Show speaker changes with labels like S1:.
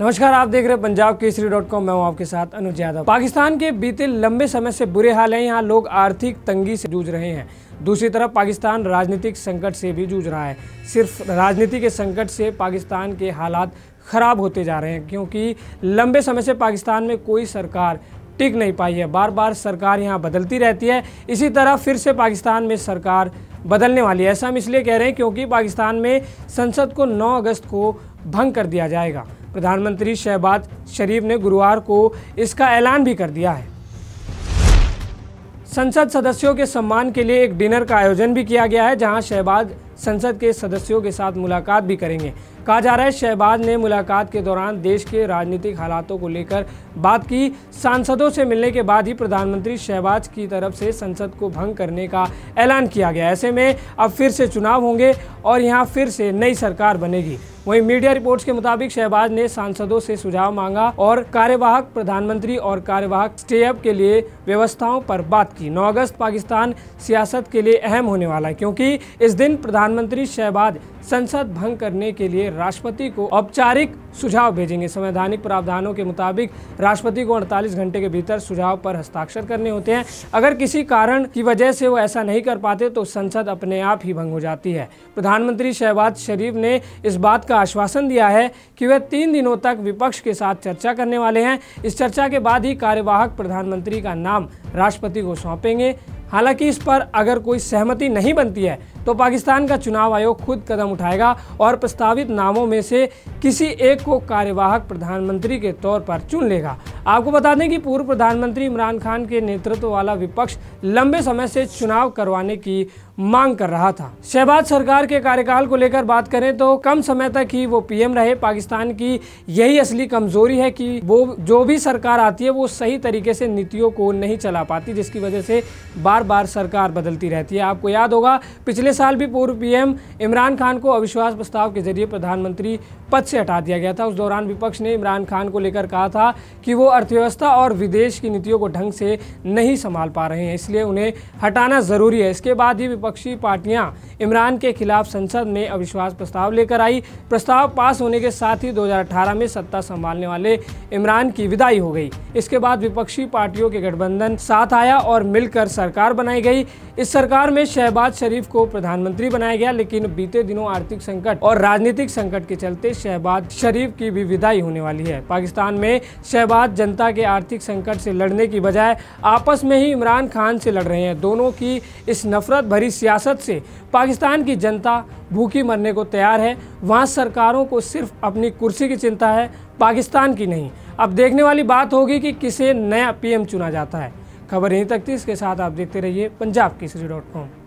S1: नमस्कार आप देख रहे हैं पंजाब केसरी डॉट कॉम मैं हूं आपके साथ अनुज यादव पाकिस्तान के बीते लंबे समय से बुरे हाल हैं यहाँ लोग आर्थिक तंगी से जूझ रहे हैं दूसरी तरफ पाकिस्तान राजनीतिक संकट से भी जूझ रहा है सिर्फ राजनीति के संकट से पाकिस्तान के हालात खराब होते जा रहे हैं क्योंकि लंबे समय से पाकिस्तान में कोई सरकार टिक नहीं पाई है बार बार सरकार यहाँ बदलती रहती है इसी तरह फिर से पाकिस्तान में सरकार बदलने वाली है ऐसा हम इसलिए कह रहे हैं क्योंकि पाकिस्तान में संसद को 9 अगस्त को भंग कर दिया जाएगा प्रधानमंत्री शहबाज शरीफ ने गुरुवार को इसका ऐलान भी कर दिया है संसद सदस्यों के सम्मान के लिए एक डिनर का आयोजन भी किया गया है जहां शहबाज संसद के सदस्यों के साथ मुलाकात भी करेंगे कहा जा रहा है शहबाज ने मुलाकात के दौरान देश के राजनीतिक हालातों को लेकर बात की सांसदों से मिलने के बाद ही प्रधानमंत्री शहबाज की तरफ से संसद को भंग करने का ऐलान किया गया ऐसे में अब फिर से चुनाव होंगे और यहाँ फिर से नई सरकार बनेगी वहीं मीडिया रिपोर्ट्स के मुताबिक शहबाज ने सांसदों से सुझाव मांगा और कार्यवाहक प्रधानमंत्री और कार्यवाहक स्टेअप के लिए व्यवस्थाओं पर बात की 9 अगस्त पाकिस्तान सियासत के लिए अहम होने वाला है क्योंकि इस दिन प्रधानमंत्री शहबाज संसद भंग करने के लिए राष्ट्रपति को औपचारिक सुझाव भेजेंगे संवैधानिक प्रावधानों के मुताबिक राष्ट्रपति को अड़तालीस घंटे के भीतर सुझाव पर हस्ताक्षर करने होते हैं अगर किसी कारण की वजह से वो ऐसा नहीं कर पाते तो संसद अपने आप ही भंग हो जाती है प्रधानमंत्री शहबाज शरीफ ने इस बात का आश्वासन दिया है कि वह तीन दिनों तक विपक्ष के साथ चर्चा करने वाले हैं इस चर्चा के बाद ही कार्यवाहक प्रधानमंत्री का नाम राष्ट्रपति को सौंपेंगे हालांकि इस पर अगर कोई सहमति नहीं बनती है तो पाकिस्तान का चुनाव आयोग खुद कदम उठाएगा और प्रस्तावित नामों में से किसी एक को कार्यवाहक प्रधानमंत्री के तौर पर चुन लेगा आपको बता दें कि पूर्व प्रधानमंत्री इमरान खान के नेतृत्व वाला विपक्ष लंबे समय से चुनाव करवाने की मांग कर रहा था शहबाज सरकार के कार्यकाल को लेकर बात करें तो कम समय तक ही वो पीएम रहे पाकिस्तान की यही असली कमजोरी है कि वो जो भी सरकार आती है वो सही तरीके से नीतियों को नहीं चला पाती जिसकी वजह से बार बार सरकार बदलती रहती है आपको याद होगा पिछले साल भी पूर्व पीएम इमरान खान को अविश्वास प्रस्ताव के जरिए प्रधानमंत्री पद से हटा दिया गया था उस दौरान विपक्ष ने इमरान खान को लेकर कहा था कि वो अर्थव्यवस्था और विदेश की नीतियों को ढंग से नहीं संभाल पा रहे हैं इसलिए उन्हें हटाना ज़रूरी है इसके बाद ही विपक्षी पार्टियां इमरान के खिलाफ संसद में अविश्वास प्रस्ताव लेकर आई प्रस्ताव पास होने के साथ ही 2018 में सत्ता संभालने वाले इमरान की विदाई हो गई इसके बाद विपक्षी पार्टियों के गठबंधन साथ आया और मिलकर सरकार बनाई गई इस सरकार में शहबाज शरीफ को प्रधानमंत्री बनाया गया लेकिन बीते दिनों आर्थिक संकट और राजनीतिक संकट के चलते शहबाज शरीफ की भी विदाई होने वाली है पाकिस्तान में शहबाज जनता के आर्थिक संकट से लड़ने की बजाय आपस में ही इमरान खान से लड़ रहे हैं दोनों की इस नफरत भरी सियासत से पाकिस्तान की जनता भूखी मरने को तैयार है वहाँ सरकारों को सिर्फ अपनी कुर्सी की चिंता है पाकिस्तान की नहीं अब देखने वाली बात होगी कि किसे नया पीएम चुना जाता है खबर यहीं तक थी इसके साथ आप देखते रहिए पंजाब केसरी डॉट कॉम